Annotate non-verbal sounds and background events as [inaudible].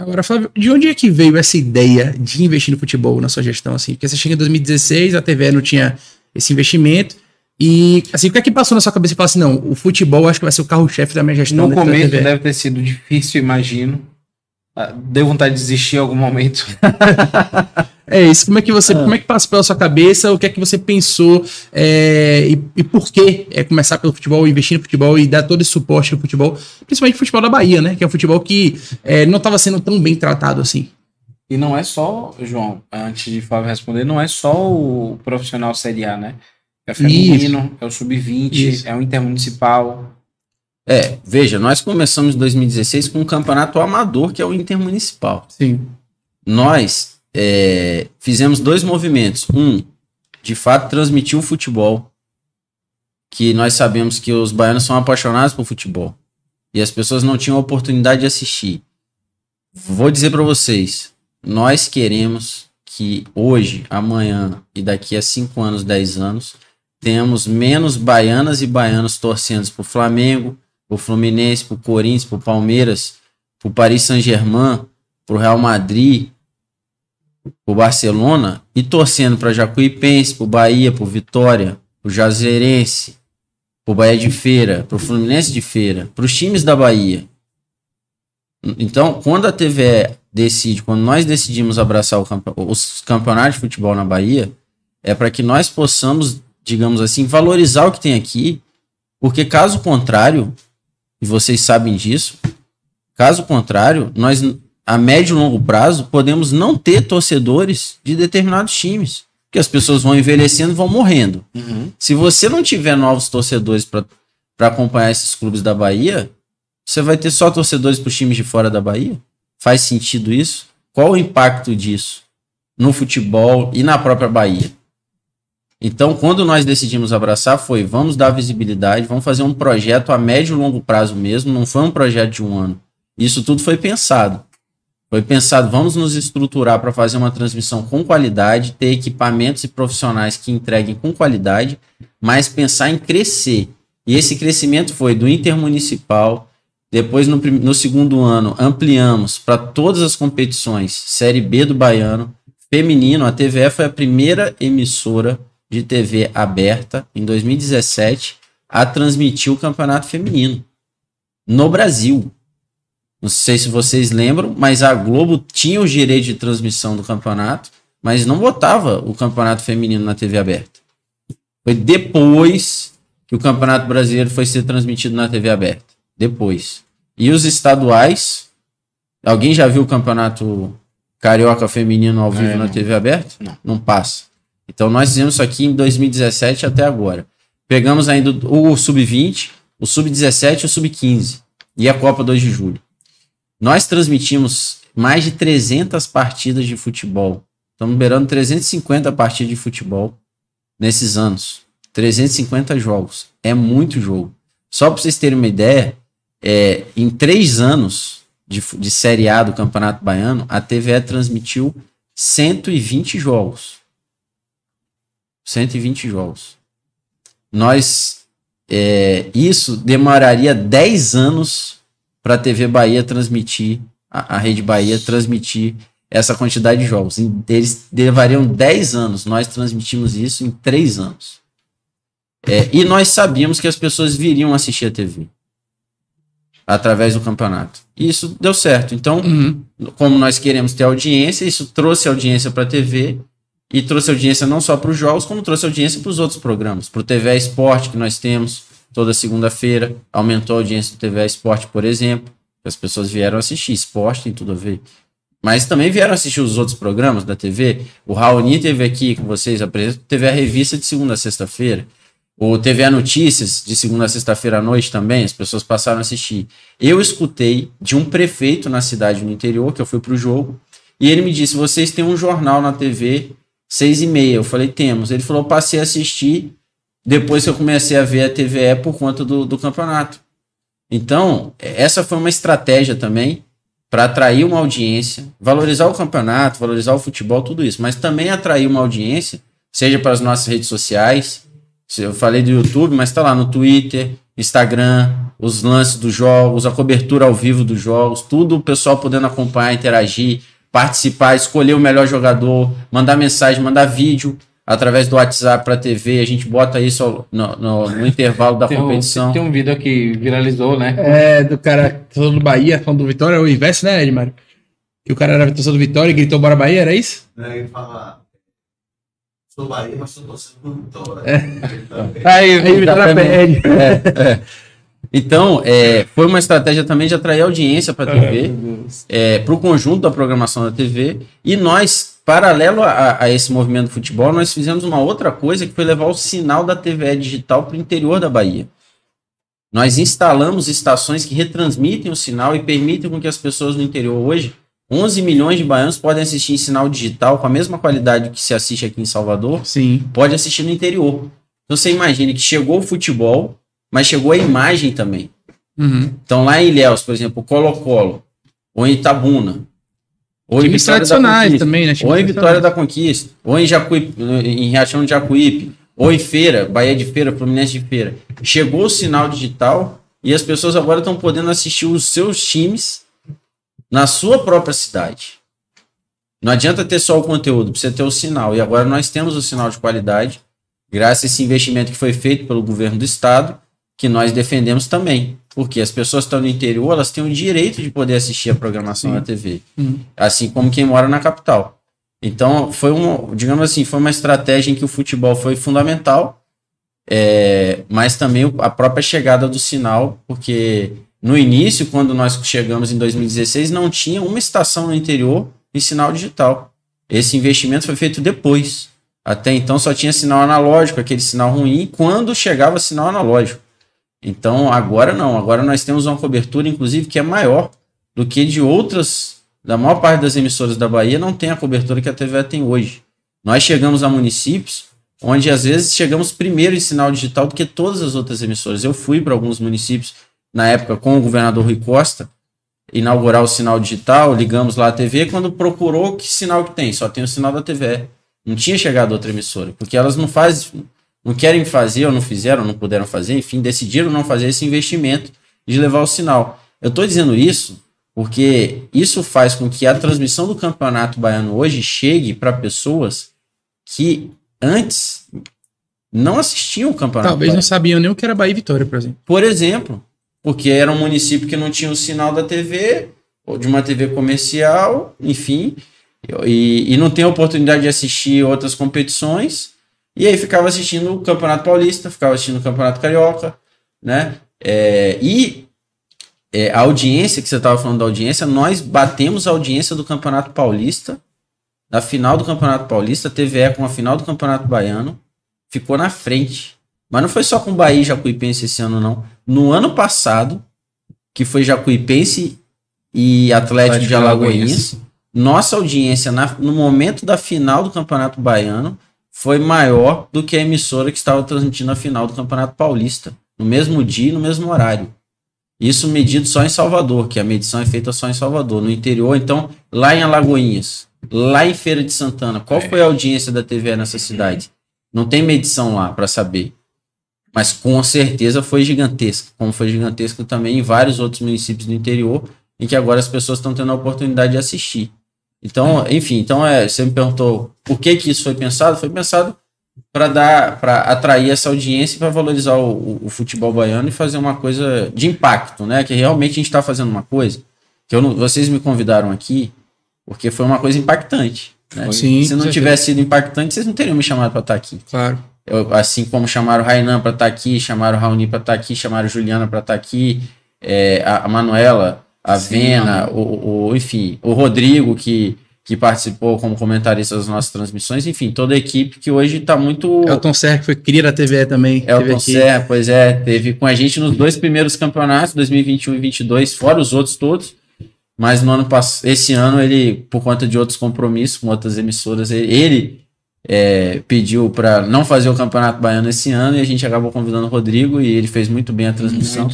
Agora, Flávio, de onde é que veio essa ideia de investir no futebol na sua gestão? Assim? Porque você chega em 2016, a TV não tinha esse investimento. E assim, o que é que passou na sua cabeça e falou assim, não, o futebol acho que vai ser o carro-chefe da minha gestão? No começo deve ter sido difícil, imagino. Ah, deu vontade de desistir em algum momento. [laughs] é isso. Como é que você, como é que passa pela sua cabeça? O que é que você pensou é, e, e, por que é começar pelo futebol, investir no futebol e dar todo esse suporte no futebol, principalmente no futebol da Bahia, né? Que é um futebol que é, não estava sendo tão bem tratado assim. E não é só, João, antes de Flávio responder, não é só o profissional Série A, né? É o feminino, é isso. é o sub-20, é o intermunicipal, é, veja, nós começamos em 2016 com um campeonato amador, que é o Intermunicipal. Sim. Nós é, fizemos dois movimentos. Um, de fato, transmitir o futebol. Que nós sabemos que os baianos são apaixonados por futebol. E as pessoas não tinham oportunidade de assistir. Vou dizer para vocês: nós queremos que hoje, amanhã e daqui a 5 anos, 10 anos, tenhamos menos baianas e baianos torcendo para o Flamengo, pro Fluminense, pro Corinthians, pro Palmeiras, pro Paris Saint-Germain, pro Real Madrid, pro Barcelona e torcendo para Jacuipense, pro Bahia, pro Vitória, pro Jazeirense, pro Bahia de Feira, pro Fluminense de Feira, pros times da Bahia. Então, quando a TVE decide, quando nós decidimos abraçar campe... os campeonatos de futebol na Bahia, é para que nós possamos, digamos assim, valorizar o que tem aqui, porque caso contrário, e vocês sabem disso. Caso contrário, nós a médio e longo prazo podemos não ter torcedores de determinados times, porque as pessoas vão envelhecendo, vão morrendo. Uhum. Se você não tiver novos torcedores para acompanhar esses clubes da Bahia, você vai ter só torcedores para os times de fora da Bahia? Faz sentido isso? Qual o impacto disso no futebol e na própria Bahia? Então, quando nós decidimos abraçar, foi vamos dar visibilidade, vamos fazer um projeto a médio e longo prazo mesmo, não foi um projeto de um ano. Isso tudo foi pensado. Foi pensado, vamos nos estruturar para fazer uma transmissão com qualidade, ter equipamentos e profissionais que entreguem com qualidade, mas pensar em crescer. E esse crescimento foi do intermunicipal, depois no, no segundo ano ampliamos para todas as competições, Série B do Baiano, feminino, a TVE foi a primeira emissora de TV aberta, em 2017, a transmitir o campeonato feminino no Brasil. Não sei se vocês lembram, mas a Globo tinha o direito de transmissão do campeonato, mas não botava o campeonato feminino na TV aberta. Foi depois que o Campeonato Brasileiro foi ser transmitido na TV aberta. Depois. E os estaduais. Alguém já viu o Campeonato Carioca Feminino ao vivo é, na não. TV aberta? Não. Não passa. Então nós fizemos isso aqui em 2017 até agora. Pegamos ainda o sub-20, o sub-17 e o sub-15 e a Copa 2 de julho. Nós transmitimos mais de 300 partidas de futebol. Estamos beirando 350 partidas de futebol nesses anos. 350 jogos. É muito jogo. Só para vocês terem uma ideia, é, em três anos de, de Série A do Campeonato Baiano, a TVE transmitiu 120 jogos. 120 jogos. Nós. É, isso demoraria 10 anos para a TV Bahia transmitir, a, a Rede Bahia transmitir essa quantidade de jogos. Eles levariam 10 anos, nós transmitimos isso em 3 anos. É, e nós sabíamos que as pessoas viriam assistir a TV através do campeonato. E isso deu certo. Então, uhum. como nós queremos ter audiência, isso trouxe audiência para a TV e trouxe audiência não só para os jogos, como trouxe audiência para os outros programas, para o TVA Esporte que nós temos toda segunda-feira, aumentou a audiência do TVA Esporte, por exemplo, as pessoas vieram assistir esporte, tem tudo a ver. Mas também vieram assistir os outros programas da TV. O Raoni teve aqui com vocês, teve a revista de segunda a sexta-feira. O TVA Notícias, de segunda a sexta-feira à noite também, as pessoas passaram a assistir. Eu escutei de um prefeito na cidade no interior, que eu fui para o jogo, e ele me disse: vocês têm um jornal na TV seis e meia. Eu falei, temos. Ele falou, passei a assistir depois que eu comecei a ver a TVE por conta do, do campeonato. Então, essa foi uma estratégia também para atrair uma audiência, valorizar o campeonato, valorizar o futebol, tudo isso, mas também atrair uma audiência, seja para as nossas redes sociais. Eu falei do YouTube, mas está lá no Twitter, Instagram, os lances dos jogos, a cobertura ao vivo dos jogos, tudo o pessoal podendo acompanhar, interagir, participar, escolher o melhor jogador, mandar mensagem, mandar vídeo através do WhatsApp para a TV. A gente bota isso no, no, no intervalo da tem competição. Um, tem um vídeo que viralizou, né? É, do cara falando do Bahia, falando do Vitória, o inverso, né, Edmar? Que o cara era torcedor do Vitória e gritou Bora Bahia, era isso? É, ele fala. Sou Bahia, mas sou torcedor do Vitória. É. Aí, o Vitória perde. É, é. Então, é, foi uma estratégia também de atrair audiência para a TV, é, para o conjunto da programação da TV. E nós, paralelo a, a, esse movimento do futebol, nós fizemos uma outra coisa que foi levar o sinal da TVE digital para o interior da Bahia. Nós instalamos estações que retransmitem o sinal e permitem com que as pessoas no interior hoje, 11 milhões de baianos podem assistir em sinal digital com a mesma qualidade que se assiste aqui em Salvador. Sim. Pode assistir no interior. Então você imagina que chegou o futebol, mas chegou a imagem também. Uhum. Então lá em Ilhéus, por exemplo, Colo-Colo, ou em Itabuna, ou em Vitória da Conquista, também, né? ou em Vitória da Conquista, ou em, Jacuí, em Riachão de Jacuípe, ou em Feira, Bahia de Feira, Fluminense de Feira. Chegou o sinal digital e as pessoas agora estão podendo assistir os seus times na sua própria cidade. Não adianta ter só o conteúdo, precisa ter o sinal. E agora nós temos o sinal de qualidade, graças a esse investimento que foi feito pelo governo do estado que nós defendemos também. Porque as pessoas que estão no interior, elas têm o direito de poder assistir a programação na TV. Uhum. Assim como quem mora na capital. Então, foi um, digamos assim, foi uma estratégia em que o futebol foi fundamental, é, mas também a própria chegada do sinal, porque no início, quando nós chegamos em 2016, não tinha uma estação no interior em sinal digital. Esse investimento foi feito depois. Até então só tinha sinal analógico, aquele sinal ruim, quando chegava sinal analógico. Então, agora não. Agora nós temos uma cobertura, inclusive, que é maior do que de outras. Da maior parte das emissoras da Bahia não tem a cobertura que a TV tem hoje. Nós chegamos a municípios onde, às vezes, chegamos primeiro em sinal digital do que todas as outras emissoras. Eu fui para alguns municípios, na época, com o governador Rui Costa, inaugurar o sinal digital, ligamos lá a TV, quando procurou que sinal que tem, só tem o sinal da TV. Não tinha chegado outra emissora, porque elas não fazem não querem fazer ou não fizeram, não puderam fazer, enfim, decidiram não fazer esse investimento de levar o sinal. Eu estou dizendo isso porque isso faz com que a transmissão do Campeonato Baiano hoje chegue para pessoas que antes não assistiam o Campeonato Talvez Baiano. não sabiam nem o que era Bahia e Vitória, por exemplo. Por exemplo, porque era um município que não tinha o sinal da TV, ou de uma TV comercial, enfim, e, e não tem a oportunidade de assistir outras competições. E aí ficava assistindo o Campeonato Paulista, ficava assistindo o Campeonato Carioca, né? É, e é, a audiência, que você estava falando da audiência, nós batemos a audiência do Campeonato Paulista, na final do Campeonato Paulista, teve com a final do Campeonato Baiano, ficou na frente. Mas não foi só com Bahia e Jacuipense esse ano, não. No ano passado, que foi Jacuipense e Atlético, Atlético de Alagoinhas, nossa audiência na, no momento da final do Campeonato Baiano foi maior do que a emissora que estava transmitindo a final do Campeonato Paulista, no mesmo dia e no mesmo horário. Isso medido só em Salvador, que a medição é feita só em Salvador. No interior, então, lá em Alagoinhas, lá em Feira de Santana, qual é. foi a audiência da TV nessa cidade? Não tem medição lá para saber. Mas com certeza foi gigantesca, como foi gigantesco também em vários outros municípios do interior, em que agora as pessoas estão tendo a oportunidade de assistir. Então, enfim, então é, você me perguntou por que, que isso foi pensado? Foi pensado para dar, para atrair essa audiência e para valorizar o, o, o, futebol baiano e fazer uma coisa de impacto, né? Que realmente a gente está fazendo uma coisa que eu não, vocês me convidaram aqui porque foi uma coisa impactante. Né? Sim, Se não tivesse sido impactante, vocês não teriam me chamado para estar tá aqui. Claro. Eu, assim como chamaram o Rainan para estar tá aqui, chamaram o Raoni para estar tá aqui, chamaram a Juliana para estar aqui, é, a, a Manuela a Sim, Vena, o, o, enfim, o Rodrigo, que, que participou como comentarista das nossas transmissões, enfim, toda a equipe que hoje está muito. Elton Serra, que foi cria da TVE também. Elton Serra, pois é, teve com a gente nos dois primeiros campeonatos, 2021 e 2022, fora os outros todos. Mas no ano esse ano ele, por conta de outros compromissos com outras emissoras, ele é, pediu para não fazer o Campeonato Baiano esse ano e a gente acabou convidando o Rodrigo e ele fez muito bem a transmissão. Uhum.